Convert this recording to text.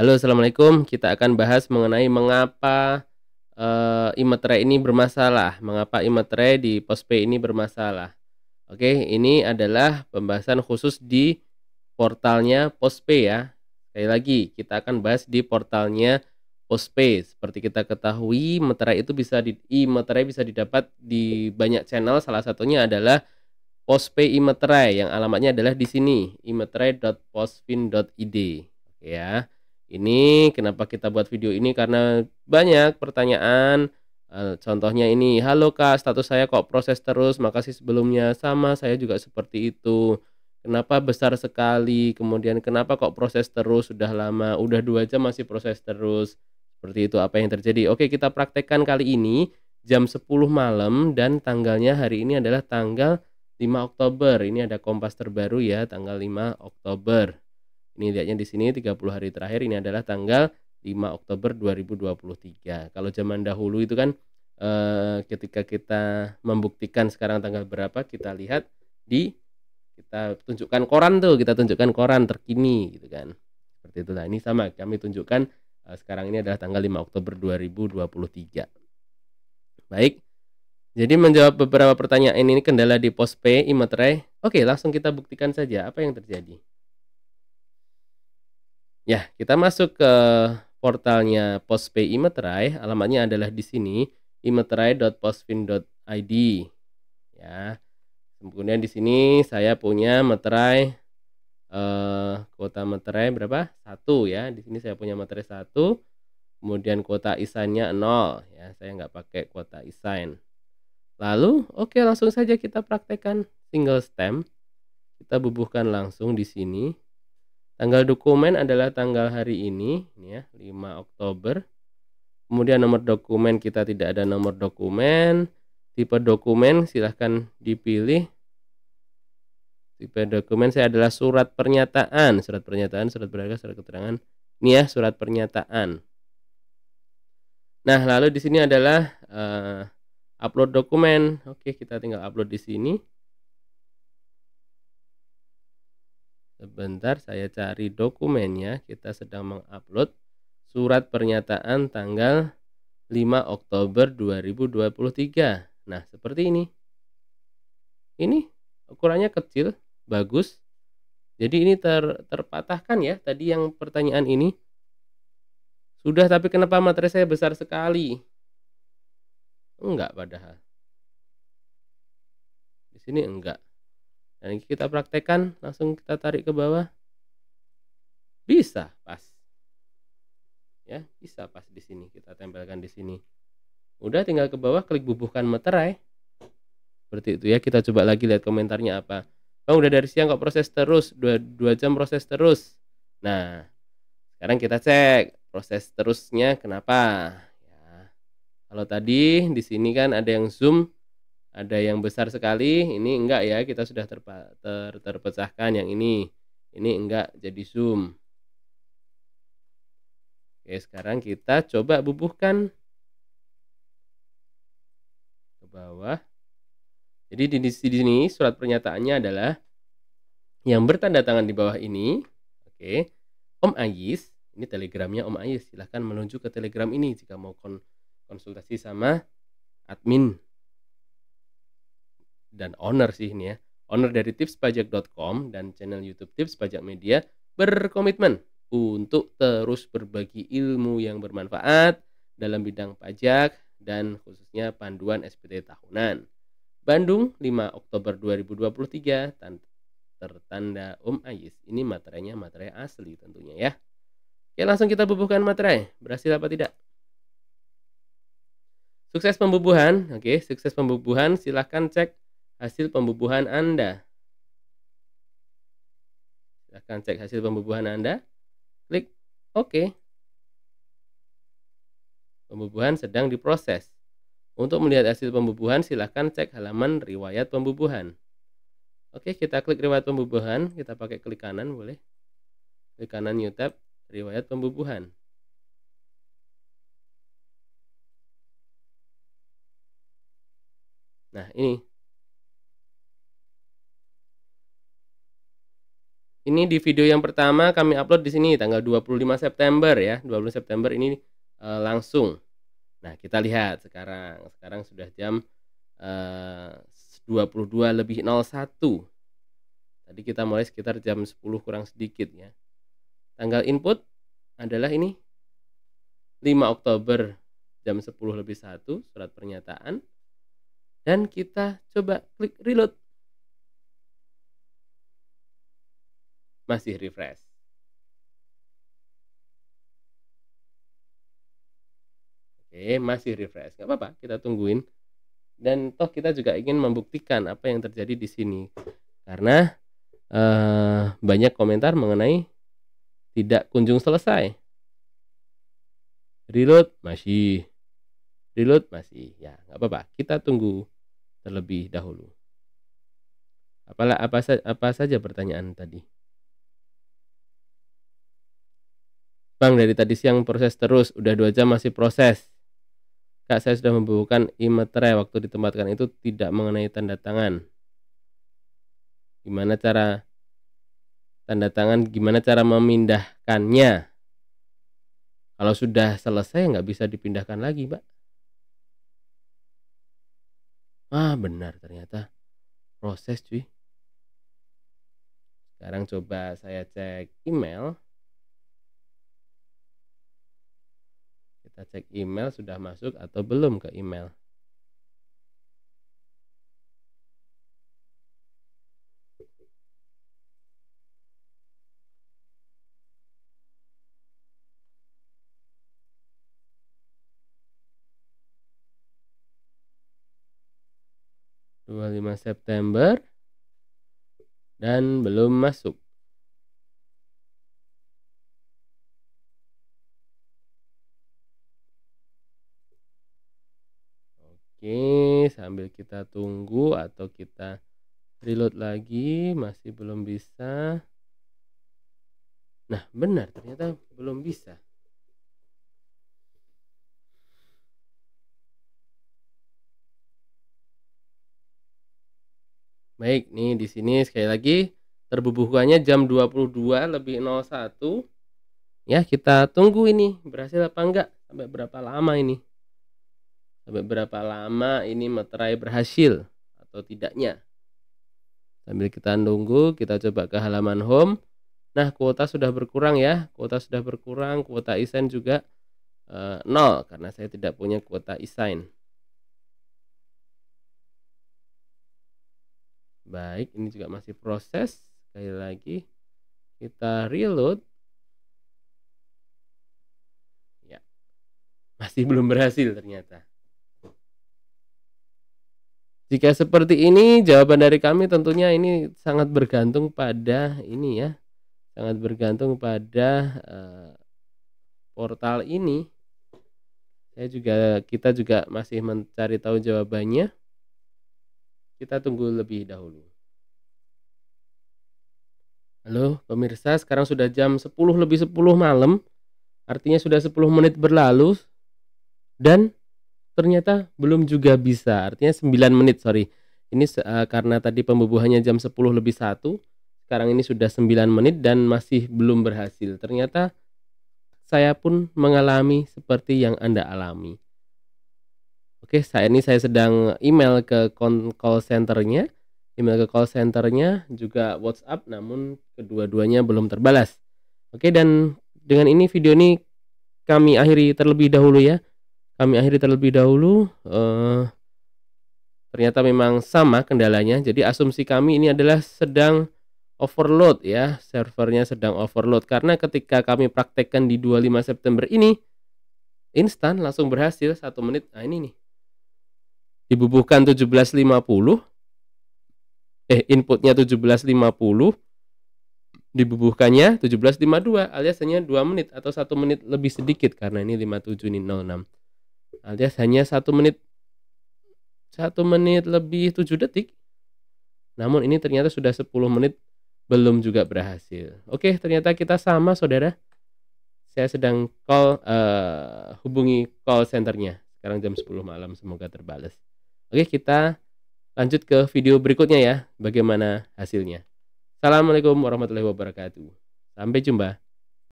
Halo, assalamualaikum. Kita akan bahas mengenai mengapa uh, imetre ini bermasalah, mengapa imetre di postpay ini bermasalah. Oke, ini adalah pembahasan khusus di portalnya postpay ya. Sekali lagi, kita akan bahas di portalnya postpay. Seperti kita ketahui, imetre itu bisa di imetre bisa didapat di banyak channel. Salah satunya adalah postpay imeterai yang alamatnya adalah di sini, imeterai.postfin.id. Oke ya ini kenapa kita buat video ini karena banyak pertanyaan eh, contohnya ini halo kak status saya kok proses terus makasih sebelumnya sama saya juga seperti itu kenapa besar sekali kemudian kenapa kok proses terus sudah lama udah dua jam masih proses terus seperti itu apa yang terjadi oke kita praktekkan kali ini jam 10 malam dan tanggalnya hari ini adalah tanggal 5 Oktober ini ada kompas terbaru ya tanggal 5 Oktober ini lihatnya di sini 30 hari terakhir ini adalah tanggal 5 Oktober 2023. Kalau zaman dahulu itu kan eh, ketika kita membuktikan sekarang tanggal berapa kita lihat di kita tunjukkan koran tuh, kita tunjukkan koran terkini gitu kan. Seperti itulah. Ini sama kami tunjukkan eh, sekarang ini adalah tanggal 5 Oktober 2023. Baik. Jadi menjawab beberapa pertanyaan ini kendala di pos P, Imetre. Oke, langsung kita buktikan saja apa yang terjadi. Ya, kita masuk ke portalnya Postpay Imeterai. Alamatnya adalah di sini imeterai.postfin.id. Ya. Kemudian di sini saya punya meterai eh, kuota meterai berapa? Satu ya. Di sini saya punya meterai satu. Kemudian kuota isannya nol ya. Saya nggak pakai kuota isain. Lalu, oke okay, langsung saja kita praktekkan single stem. Kita bubuhkan langsung di sini. Tanggal dokumen adalah tanggal hari ini, ini ya, 5 Oktober. Kemudian nomor dokumen kita tidak ada nomor dokumen. Tipe dokumen silahkan dipilih. Tipe dokumen saya adalah surat pernyataan, surat pernyataan, surat berharga, surat keterangan. Ini ya surat pernyataan. Nah, lalu di sini adalah uh, upload dokumen. Oke, kita tinggal upload di sini. Sebentar saya cari dokumennya. Kita sedang mengupload surat pernyataan tanggal 5 Oktober 2023. Nah, seperti ini. Ini ukurannya kecil, bagus. Jadi ini ter, terpatahkan ya tadi yang pertanyaan ini. Sudah tapi kenapa materi saya besar sekali? Enggak padahal. Di sini enggak. Nah, kita praktekkan, langsung kita tarik ke bawah. Bisa pas. Ya, bisa pas di sini. Kita tempelkan di sini. Udah tinggal ke bawah klik bubuhkan meterai. Seperti itu ya. Kita coba lagi lihat komentarnya apa. Bang udah dari siang kok proses terus, dua, dua jam proses terus. Nah, sekarang kita cek proses terusnya kenapa. Ya. Kalau tadi di sini kan ada yang zoom ada yang besar sekali ini enggak ya kita sudah terpa, ter, terpecahkan yang ini ini enggak jadi zoom oke sekarang kita coba bubuhkan ke bawah jadi di, sini surat pernyataannya adalah yang bertanda tangan di bawah ini oke Om Ayis ini telegramnya Om Ayis silahkan menuju ke telegram ini jika mau kon konsultasi sama admin dan owner sih ini ya. Owner dari tipspajak.com dan channel YouTube Tips Pajak Media berkomitmen untuk terus berbagi ilmu yang bermanfaat dalam bidang pajak dan khususnya panduan SPT tahunan. Bandung 5 Oktober 2023 tertanda Om Ayis. Ini materainya materai asli tentunya ya. Oke langsung kita bubuhkan materai. Berhasil apa tidak? Sukses pembubuhan. Oke, sukses pembubuhan silahkan cek hasil pembubuhan Anda. Silahkan cek hasil pembubuhan Anda. Klik OK. Pembubuhan sedang diproses. Untuk melihat hasil pembubuhan, silahkan cek halaman riwayat pembubuhan. Oke, kita klik riwayat pembubuhan. Kita pakai klik kanan, boleh. Klik kanan New Tab, riwayat pembubuhan. Nah, ini Ini di video yang pertama kami upload di sini tanggal 25 September ya. 20 September ini e, langsung. Nah, kita lihat sekarang. Sekarang sudah jam e, eh, 22 lebih 01. Tadi kita mulai sekitar jam 10 kurang sedikit ya. Tanggal input adalah ini 5 Oktober jam 10 lebih 1 surat pernyataan dan kita coba klik reload masih refresh. Oke, masih refresh. Gak apa-apa, kita tungguin. Dan toh kita juga ingin membuktikan apa yang terjadi di sini. Karena eh, banyak komentar mengenai tidak kunjung selesai. Reload masih. Reload masih. Ya, gak apa-apa. Kita tunggu terlebih dahulu. Apalah apa apa saja pertanyaan tadi? Bang dari tadi siang proses terus, udah dua jam masih proses. Kak saya sudah membukukan imetre waktu ditempatkan itu tidak mengenai tanda tangan. Gimana cara tanda tangan? Gimana cara memindahkannya? Kalau sudah selesai nggak bisa dipindahkan lagi, Pak. Ah benar ternyata proses cuy. Sekarang coba saya cek email. kita cek email sudah masuk atau belum ke email dua lima September dan belum masuk. sambil kita tunggu atau kita reload lagi masih belum bisa nah benar ternyata belum bisa Baik, nih di sini sekali lagi terbubuhkannya jam 22 lebih 01. Ya, kita tunggu ini berhasil apa enggak sampai berapa lama ini sampai berapa lama ini materai berhasil atau tidaknya sambil kita nunggu kita coba ke halaman home nah kuota sudah berkurang ya kuota sudah berkurang kuota isen juga e, nol karena saya tidak punya kuota isen baik ini juga masih proses sekali lagi kita reload ya masih belum berhasil ternyata. Jika seperti ini jawaban dari kami tentunya ini sangat bergantung pada ini ya. Sangat bergantung pada uh, portal ini. Saya juga kita juga masih mencari tahu jawabannya. Kita tunggu lebih dahulu. Halo pemirsa, sekarang sudah jam 10 lebih 10 malam. Artinya sudah 10 menit berlalu dan ternyata belum juga bisa. Artinya 9 menit, sorry. Ini uh, karena tadi pembubuhannya jam 10 lebih satu, sekarang ini sudah 9 menit dan masih belum berhasil. Ternyata saya pun mengalami seperti yang Anda alami. Oke, saya ini saya sedang email ke call centernya, email ke call centernya juga WhatsApp, namun kedua-duanya belum terbalas. Oke, dan dengan ini video ini kami akhiri terlebih dahulu ya kami akhiri terlebih dahulu. Uh, ternyata memang sama kendalanya. Jadi asumsi kami ini adalah sedang overload ya, servernya sedang overload karena ketika kami praktekkan di 25 September ini instan langsung berhasil satu menit. Nah, ini nih. Dibubuhkan 1750 eh inputnya 1750 dibubuhkannya 1752 alias hanya 2 menit atau satu menit lebih sedikit karena ini 57 ini 06 alias hanya satu menit satu menit lebih tujuh detik. Namun ini ternyata sudah 10 menit belum juga berhasil. Oke, ternyata kita sama saudara. Saya sedang call uh, hubungi call centernya. Sekarang jam 10 malam semoga terbalas. Oke, kita lanjut ke video berikutnya ya bagaimana hasilnya. Assalamualaikum warahmatullahi wabarakatuh. Sampai jumpa.